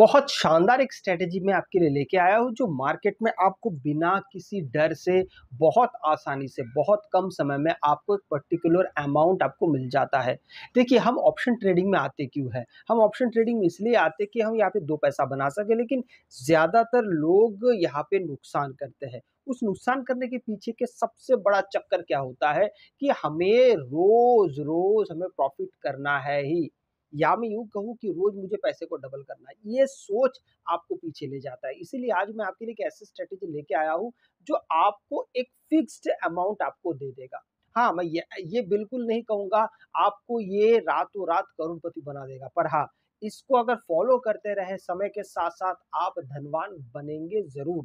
बहुत शानदार एक स्ट्रेटेजी मैं आपके लिए लेके आया हूँ जो मार्केट में आपको बिना किसी डर से बहुत आसानी से बहुत कम समय में आपको एक पर्टिकुलर अमाउंट आपको मिल जाता है देखिए हम ऑप्शन ट्रेडिंग में आते क्यों है हम ऑप्शन ट्रेडिंग में इसलिए आते कि हम यहाँ पे दो पैसा बना सके लेकिन ज़्यादातर लोग यहाँ पे नुकसान करते हैं उस नुकसान करने के पीछे के सबसे बड़ा चक्कर क्या होता है कि हमें रोज़ रोज़ हमें प्रॉफिट करना है ही या मैं यूं कहूँ कि रोज मुझे पैसे को डबल करना है ये सोच आपको पीछे ले जाता है इसीलिए आज मैं आपके लिए एक ऐसी स्ट्रेटेजी लेके आया हूँ जो आपको एक फिक्स्ड अमाउंट आपको दे देगा हाँ मैं ये ये बिल्कुल नहीं कहूंगा आपको ये रातों रात करोड़पति बना देगा पर हाँ इसको अगर फॉलो करते रहे समय के साथ साथ आप धनवान बनेंगे ज़रूर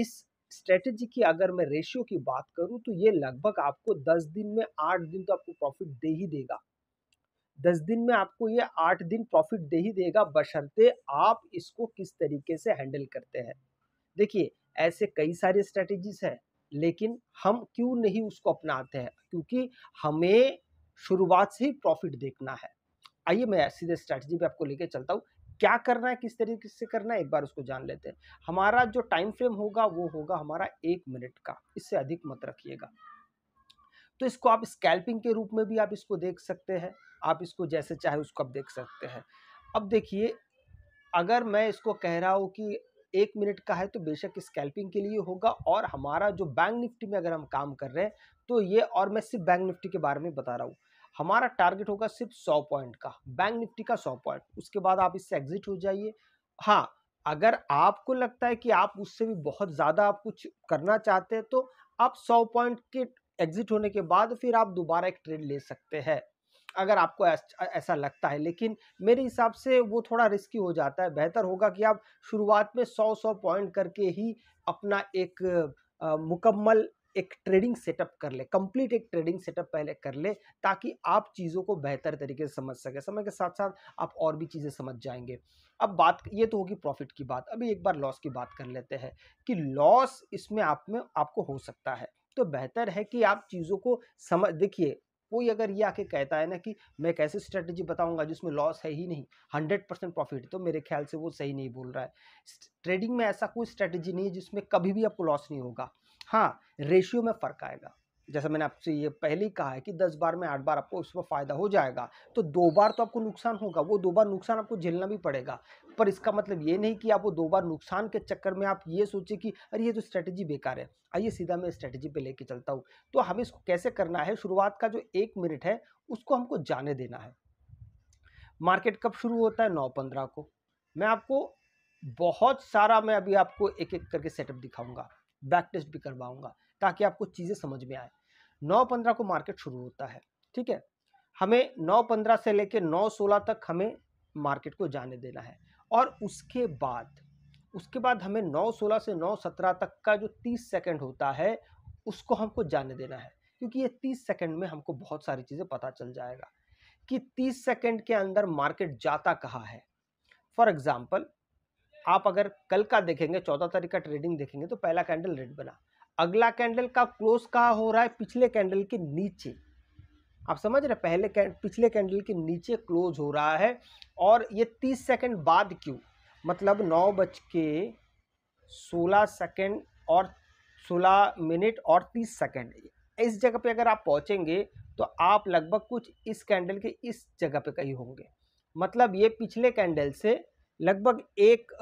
इस स्ट्रेटेजी की अगर मैं रेशियो की बात करूं तो ये लगभग आपको 10 दिन में 8 दिन तो आपको प्रॉफिट दे ही देगा दस दिन में आपको ये आठ दिन प्रॉफिट दे ही देगा बशर्ते आप इसको किस तरीके से हैंडल करते हैं देखिए ऐसे कई सारे स्ट्रेटजीज हैं लेकिन हम क्यों नहीं उसको अपनाते हैं क्योंकि हमें शुरुआत से ही प्रॉफिट देखना है आइए मैं सीधे स्ट्रैटेजी पे आपको लेके चलता हूँ क्या करना है किस तरीके से करना है एक बार उसको जान लेते हैं हमारा जो टाइम फ्रेम होगा वो होगा हमारा एक मिनट का इससे अधिक मत रखिएगा तो इसको आप स्कैल्पिंग के रूप में भी आप इसको देख सकते हैं आप इसको जैसे चाहे उसको आप देख सकते हैं अब देखिए अगर मैं इसको कह रहा हूँ कि एक मिनट का है तो बेशक स्कैल्पिंग के लिए होगा और हमारा जो बैंक निफ्टी में अगर हम काम कर रहे हैं तो ये और मैं सिर्फ बैंक निफ्टी के बारे में बता रहा हूँ हमारा टारगेट होगा सिर्फ सौ पॉइंट का बैंक निफ्टी का सौ पॉइंट उसके बाद आप इससे एग्जिट हो जाइए हाँ अगर आपको लगता है कि आप उससे भी बहुत ज़्यादा आप कुछ करना चाहते हैं तो आप सौ पॉइंट के एग्जिट होने के बाद फिर आप दोबारा एक ट्रेड ले सकते हैं अगर आपको ऐसा लगता है लेकिन मेरे हिसाब से वो थोड़ा रिस्की हो जाता है बेहतर होगा कि आप शुरुआत में सौ सौ पॉइंट करके ही अपना एक आ, मुकम्मल एक ट्रेडिंग सेटअप कर ले कंप्लीट एक ट्रेडिंग सेटअप पहले कर ले ताकि आप चीज़ों को बेहतर तरीके से समझ सकें समय के साथ साथ आप और भी चीज़ें समझ जाएंगे अब बात ये तो होगी प्रॉफिट की बात अभी एक बार लॉस की बात कर लेते हैं कि लॉस इसमें आप में आपको हो सकता है तो बेहतर है कि आप चीज़ों को समझ देखिए कोई अगर ये आके कहता है ना कि मैं एक ऐसी स्ट्रेटजी बताऊंगा जिसमें लॉस है ही नहीं हंड्रेड परसेंट प्रॉफिट तो मेरे ख्याल से वो सही नहीं बोल रहा है ट्रेडिंग में ऐसा कोई स्ट्रेटजी नहीं है जिसमें कभी भी आपको लॉस नहीं होगा हाँ रेशियो में फ़र्क आएगा जैसा मैंने आपसे ये पहले ही कहा है कि दस बार में आठ बार आपको उसमें फ़ायदा हो जाएगा तो दो बार तो आपको नुकसान होगा वो दो बार नुकसान आपको झेलना भी पड़ेगा पर इसका मतलब ये नहीं कि आप वो दो बार नुकसान के चक्कर में आप ये सोचें कि अरे ये तो स्ट्रैटेजी बेकार है आइए सीधा मैं स्ट्रैटेजी पे लेके चलता हूँ तो हमें इसको कैसे करना है शुरुआत का जो एक मिनट है उसको हमको जाने देना है मार्केट कब शुरू होता है नौ पंद्रह को मैं आपको बहुत सारा मैं अभी आपको एक एक करके सेटअप दिखाऊंगा बैक टेस्ट भी करवाऊंगा ताकि आपको चीज़ें समझ में आए नौ पंद्रह को मार्केट शुरू होता है ठीक है हमें नौ पंद्रह से लेकर नौ सोलह तक हमें मार्केट को जाने देना है और उसके बाद उसके बाद हमें नौ सोलह से नौ सत्रह तक का जो तीस सेकेंड होता है उसको हमको जाने देना है क्योंकि ये तीस सेकेंड में हमको बहुत सारी चीज़ें पता चल जाएगा कि तीस सेकेंड के अंदर मार्केट जाता कहाँ है फॉर एग्ज़ाम्पल आप अगर कल का देखेंगे चौदह तारीख का ट्रेडिंग देखेंगे तो पहला कैंडल रेड बना अगला कैंडल का क्लोज कहाँ हो रहा है पिछले कैंडल के नीचे आप समझ रहे पहले कैंड, पिछले कैंडल के नीचे क्लोज हो रहा है और ये तीस सेकंड बाद क्यों मतलब नौ बज के सोलह सेकेंड और सोलह मिनट और तीस सेकेंड इस जगह पे अगर आप पहुँचेंगे तो आप लगभग कुछ इस कैंडल के इस जगह पे कहीं होंगे मतलब ये पिछले कैंडल से लगभग एक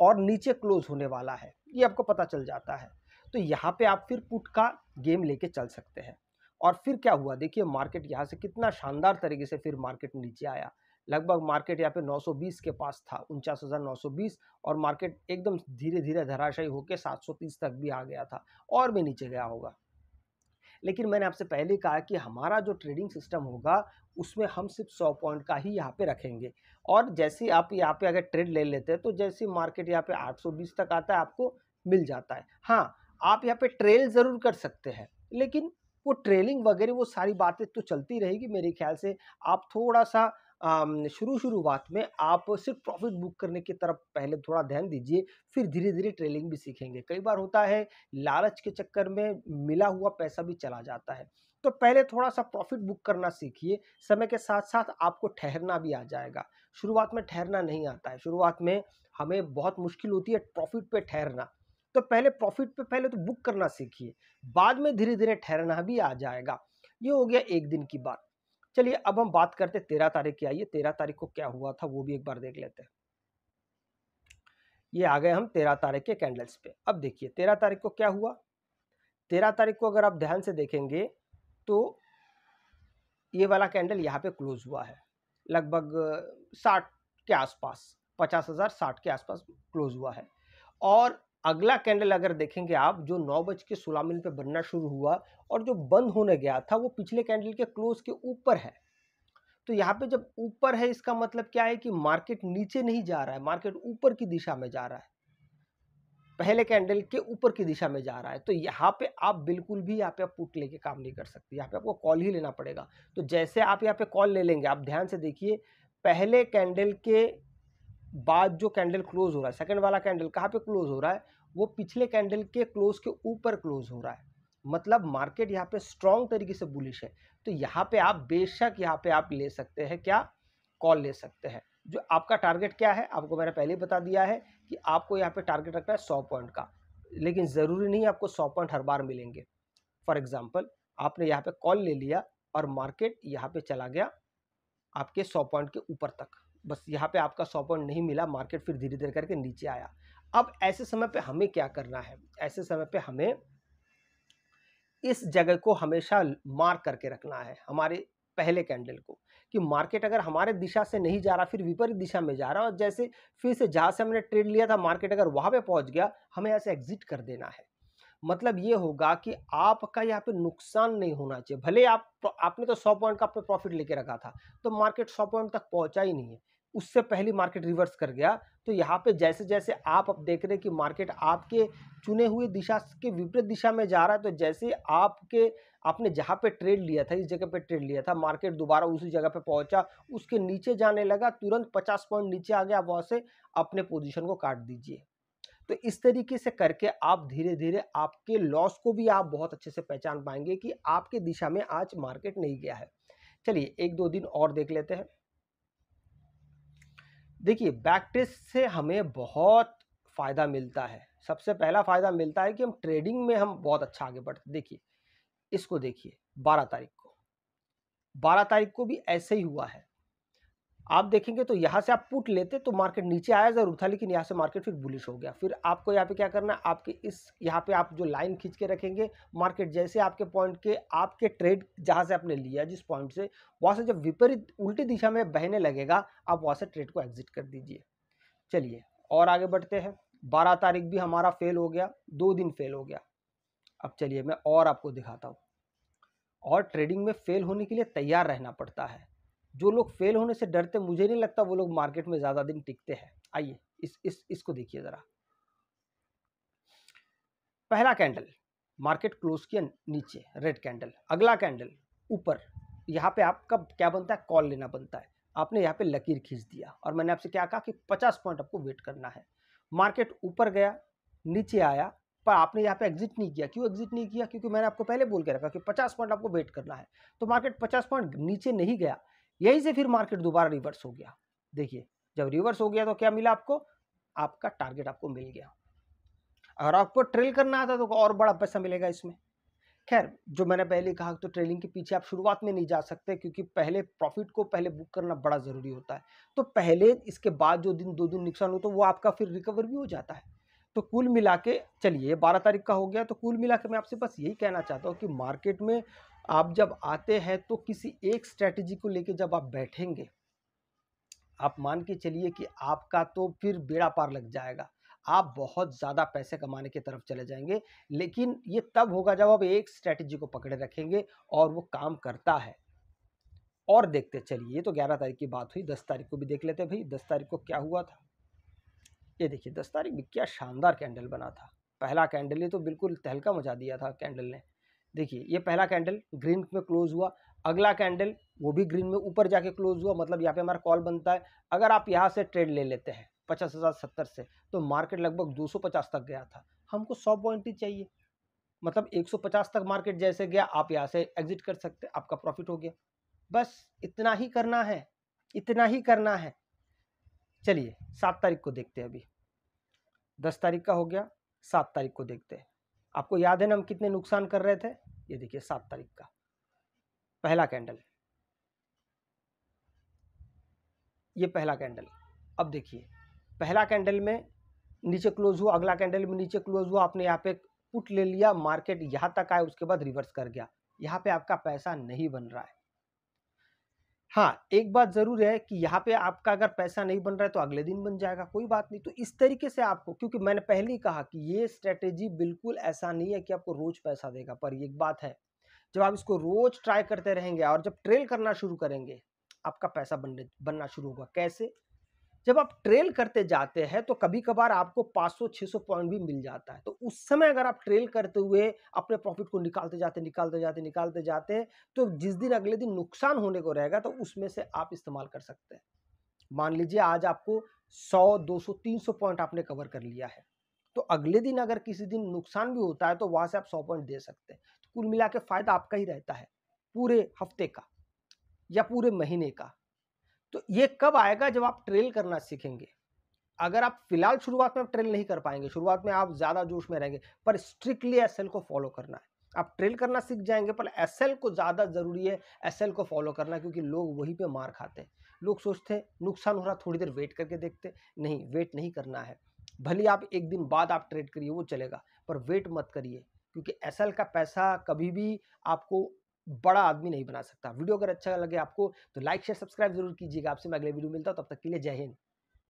और नीचे क्लोज होने वाला है ये आपको पता चल जाता है तो यहाँ पे आप फिर पुट का गेम लेके चल सकते हैं और फिर क्या हुआ देखिए मार्केट यहाँ से कितना शानदार तरीके से फिर मार्केट नीचे आया लगभग मार्केट यहाँ पे 920 के पास था उनचास हज़ार और मार्केट एकदम धीरे धीरे धराशायी होकर तीस तक भी आ गया था और भी नीचे गया होगा लेकिन मैंने आपसे पहले कहा कि हमारा जो ट्रेडिंग सिस्टम होगा उसमें हम सिर्फ सौ पॉइंट का ही यहाँ पे रखेंगे और जैसे आप यहाँ पे अगर ट्रेड ले लेते हैं तो जैसे मार्केट यहाँ पे 820 तक आता है आपको मिल जाता है हाँ आप यहाँ पे ट्रेल ज़रूर कर सकते हैं लेकिन वो ट्रेलिंग वगैरह वो सारी बातें तो चलती रहेगी मेरे ख्याल से आप थोड़ा सा शुरू शुरुआत में आप सिर्फ प्रॉफिट बुक करने की तरफ पहले थोड़ा ध्यान दीजिए फिर धीरे धीरे ट्रेलिंग भी सीखेंगे कई बार होता है लालच के चक्कर में मिला हुआ पैसा भी चला जाता है तो पहले थोड़ा सा प्रॉफिट बुक करना सीखिए समय के साथ साथ आपको ठहरना भी आ जाएगा शुरुआत में ठहरना नहीं आता है शुरुआत में हमें बहुत मुश्किल होती है प्रॉफिट पे ठहरना तो पहले प्रॉफिट पे पहले तो बुक करना सीखिए बाद में धीरे धीरे ठहरना भी आ जाएगा ये हो गया एक दिन की बात चलिए अब हम बात करते हैं तेरह तारीख की आइए तेरह तारीख को क्या हुआ था वो भी एक बार देख लेते हैं ये आ गए हम तेरह तारीख के कैंडल्स पे अब देखिए तेरह तारीख को क्या हुआ तेरह तारीख को अगर आप ध्यान से देखेंगे तो ये वाला कैंडल यहाँ पे क्लोज हुआ है लगभग साठ के आसपास पचास हज़ार साठ के आसपास क्लोज हुआ है और अगला कैंडल अगर देखेंगे आप जो नौ बज के सोलह मिनट पर बनना शुरू हुआ और जो बंद होने गया था वो पिछले कैंडल के क्लोज के ऊपर है तो यहाँ पे जब ऊपर है इसका मतलब क्या है कि मार्केट नीचे नहीं जा रहा है मार्केट ऊपर की दिशा में जा रहा है पहले कैंडल के ऊपर की दिशा में जा रहा है तो यहाँ पे आप बिल्कुल भी यहाँ पे आप पुट लेके काम नहीं कर सकते यहाँ पे आपको कॉल ही लेना पड़ेगा तो जैसे आप यहाँ पे कॉल ले लेंगे आप ध्यान से देखिए पहले कैंडल के बाद जो कैंडल क्लोज हो रहा है सेकेंड वाला कैंडल कहाँ पे क्लोज हो रहा है वो पिछले कैंडल के क्लोज के ऊपर क्लोज हो रहा है मतलब मार्केट यहाँ पे स्ट्रॉन्ग तरीके से बुलिश है तो यहाँ पे आप बेशक यहाँ पे आप ले सकते हैं क्या कॉल ले सकते हैं जो आपका टारगेट क्या है आपको मैंने पहले ही बता दिया है कि आपको यहाँ पे टारगेट रखना है सौ पॉइंट का लेकिन ज़रूरी नहीं आपको सौ पॉइंट हर बार मिलेंगे फॉर एग्ज़ाम्पल आपने यहाँ पे कॉल ले लिया और मार्केट यहाँ पे चला गया आपके सौ पॉइंट के ऊपर तक बस यहाँ पे आपका सौ पॉइंट नहीं मिला मार्केट फिर धीरे धीरे करके नीचे आया अब ऐसे समय पे हमें क्या करना है ऐसे समय पे हमें इस जगह को हमेशा मार्क करके रखना है हमारे पहले कैंडल को कि मार्केट अगर हमारे दिशा से नहीं जा रहा फिर विपरीत दिशा में जा रहा और जैसे फिर से जहाँ से हमने ट्रेड लिया था मार्केट अगर वहाँ पे पहुँच गया हमें ऐसे एग्जिट कर देना है मतलब ये होगा कि आपका यहाँ पे नुकसान नहीं होना चाहिए भले आप आपने तो सौ पॉइंट का अपना प्रॉफिट लेके रखा था तो मार्केट सौ पॉइंट तक पहुँचा ही नहीं है उससे पहले मार्केट रिवर्स कर गया तो यहाँ पे जैसे जैसे आप अब देख रहे हैं कि मार्केट आपके चुने हुए दिशा के विपरीत दिशा में जा रहा है तो जैसे आपके आपने जहाँ पे ट्रेड लिया था इस जगह पे ट्रेड लिया था मार्केट दोबारा उसी जगह पे पहुँचा उसके नीचे जाने लगा तुरंत पचास पॉइंट नीचे आ गया वहाँ से अपने पोजिशन को काट दीजिए तो इस तरीके से करके आप धीरे धीरे आपके लॉस को भी आप बहुत अच्छे से पहचान पाएंगे कि आपके दिशा में आज मार्केट नहीं गया है चलिए एक दो दिन और देख लेते हैं देखिए बैक टेस्ट से हमें बहुत फ़ायदा मिलता है सबसे पहला फ़ायदा मिलता है कि हम ट्रेडिंग में हम बहुत अच्छा आगे बढ़ते देखिए इसको देखिए बारह तारीख को बारह तारीख को भी ऐसे ही हुआ है आप देखेंगे तो यहाँ से आप पुट लेते तो मार्केट नीचे आया ज़रूर था लेकिन यहाँ से मार्केट फिर बुलिश हो गया फिर आपको यहाँ पे क्या करना है आपके इस यहाँ पे आप जो लाइन खींच के रखेंगे मार्केट जैसे आपके पॉइंट के आपके ट्रेड जहाँ से आपने लिया जिस पॉइंट से वहाँ से जब विपरीत उल्टी दिशा में बहने लगेगा आप वहाँ से ट्रेड को एग्जिट कर दीजिए चलिए और आगे बढ़ते हैं बारह तारीख भी हमारा फेल हो गया दो दिन फेल हो गया अब चलिए मैं और आपको दिखाता हूँ और ट्रेडिंग में फेल होने के लिए तैयार रहना पड़ता है जो लोग फेल होने से डरते मुझे नहीं लगता वो लोग मार्केट में ज़्यादा दिन टिकते हैं आइए इस इस इसको देखिए ज़रा पहला कैंडल मार्केट क्लोज किया नीचे रेड कैंडल अगला कैंडल ऊपर यहाँ पे आपका क्या बनता है कॉल लेना बनता है आपने यहाँ पे लकीर खींच दिया और मैंने आपसे क्या कहा कि 50 पॉइंट आपको वेट करना है मार्केट ऊपर गया नीचे आया पर आपने यहाँ पे एग्जिट नहीं किया क्यों एग्जिट नहीं किया क्योंकि मैंने आपको पहले बोल के रखा कि 50 पॉइंट आपको वेट करना है तो मार्केट 50 पॉइंट नीचे नहीं गया यही से फिर मार्केट दोबारा रिवर्स हो गया देखिए जब रिवर्स हो गया तो क्या मिला आपको आपका टारगेट आपको मिल गया अगर आपको ट्रेल करना आता तो और बड़ा पैसा मिलेगा इसमें खैर जो मैंने पहले कहा तो ट्रेलिंग के पीछे आप शुरुआत में नहीं जा सकते क्योंकि पहले प्रॉफिट को पहले बुक करना बड़ा ज़रूरी होता है तो पहले इसके बाद जो दिन दो दिन नुकसान हो तो वो आपका फिर रिकवर भी हो जाता है तो कुल मिला के चलिए बारह तारीख का हो गया तो कुल मिला के मैं आपसे बस यही कहना चाहता हूँ कि मार्केट में आप जब आते हैं तो किसी एक स्ट्रैटेजी को लेके जब आप बैठेंगे आप मान के चलिए कि आपका तो फिर बेड़ा पार लग जाएगा आप बहुत ज़्यादा पैसे कमाने की तरफ चले जाएंगे लेकिन ये तब होगा जब आप एक स्ट्रैटेजी को पकड़े रखेंगे और वो काम करता है और देखते चलिए ये तो ग्यारह तारीख की बात हुई दस तारीख को भी देख लेते भाई दस तारीख को क्या हुआ था ये देखिए दस तारीख में क्या शानदार कैंडल बना था पहला कैंडल ये तो बिल्कुल तहलका मचा दिया था कैंडल ने देखिए ये पहला कैंडल ग्रीन में क्लोज हुआ अगला कैंडल वो भी ग्रीन में ऊपर जाके क्लोज हुआ मतलब यहाँ पे हमारा कॉल बनता है अगर आप यहाँ से ट्रेड ले लेते हैं पचास हज़ार सत्तर से तो मार्केट लगभग दो सौ पचास तक गया था हमको सौ पॉइंट ही चाहिए मतलब एक सौ पचास तक मार्केट जैसे गया आप यहाँ से एग्जिट कर सकते आपका प्रॉफिट हो गया बस इतना ही करना है इतना ही करना है चलिए सात तारीख को देखते हैं अभी दस तारीख का हो गया सात तारीख को देखते हैं आपको याद है ना हम कितने नुकसान कर रहे थे ये देखिए सात तारीख का पहला कैंडल ये पहला कैंडल अब देखिए पहला कैंडल में नीचे क्लोज हुआ अगला कैंडल में नीचे क्लोज हुआ आपने यहाँ पे पुट ले लिया मार्केट यहाँ तक आया उसके बाद रिवर्स कर गया यहाँ पे आपका पैसा नहीं बन रहा है हाँ एक बात ज़रूर है कि यहाँ पे आपका अगर पैसा नहीं बन रहा है तो अगले दिन बन जाएगा कोई बात नहीं तो इस तरीके से आपको क्योंकि मैंने पहले ही कहा कि ये स्ट्रेटेजी बिल्कुल ऐसा नहीं है कि आपको रोज़ पैसा देगा पर एक बात है जब आप इसको रोज़ ट्राई करते रहेंगे और जब ट्रेल करना शुरू करेंगे आपका पैसा बनने बनना शुरू होगा कैसे जब आप ट्रेल करते जाते हैं तो कभी कभार आपको 500-600 पॉइंट भी मिल जाता है तो उस समय अगर आप ट्रेल करते हुए अपने प्रॉफिट को निकालते जाते निकालते जाते निकालते जाते तो जिस दिन अगले दिन नुकसान होने को रहेगा तो उसमें से आप इस्तेमाल कर सकते हैं मान लीजिए आज आपको 100, 200, 300 पॉइंट आपने कवर कर लिया है तो अगले दिन अगर किसी दिन नुकसान भी होता है तो वहाँ से आप सौ पॉइंट दे सकते हैं तो कुल मिला के फ़ायदा आपका ही रहता है पूरे हफ्ते का या पूरे महीने का तो ये कब आएगा जब आप ट्रेल करना सीखेंगे अगर आप फिलहाल शुरुआत में ट्रेल नहीं कर पाएंगे शुरुआत में आप ज़्यादा जोश में रहेंगे पर स्ट्रिक्टली एस को फॉलो करना है आप ट्रेल करना सीख जाएंगे पर एस को ज़्यादा ज़रूरी है एस को फॉलो करना क्योंकि लोग वहीं पर मार खाते हैं लोग सोचते हैं नुकसान हो रहा थोड़ी देर वेट करके देखते नहीं वेट नहीं करना है भले आप एक दिन बाद आप ट्रेड करिए वो चलेगा पर वेट मत करिए क्योंकि एस का पैसा कभी भी आपको बड़ा आदमी नहीं बना सकता वीडियो अगर अच्छा लगे आपको तो लाइक शेयर सब्सक्राइब जरूर कीजिएगा आपसे मैं अगले वीडियो मिलता हूँ तब तक के लिए जय हिंद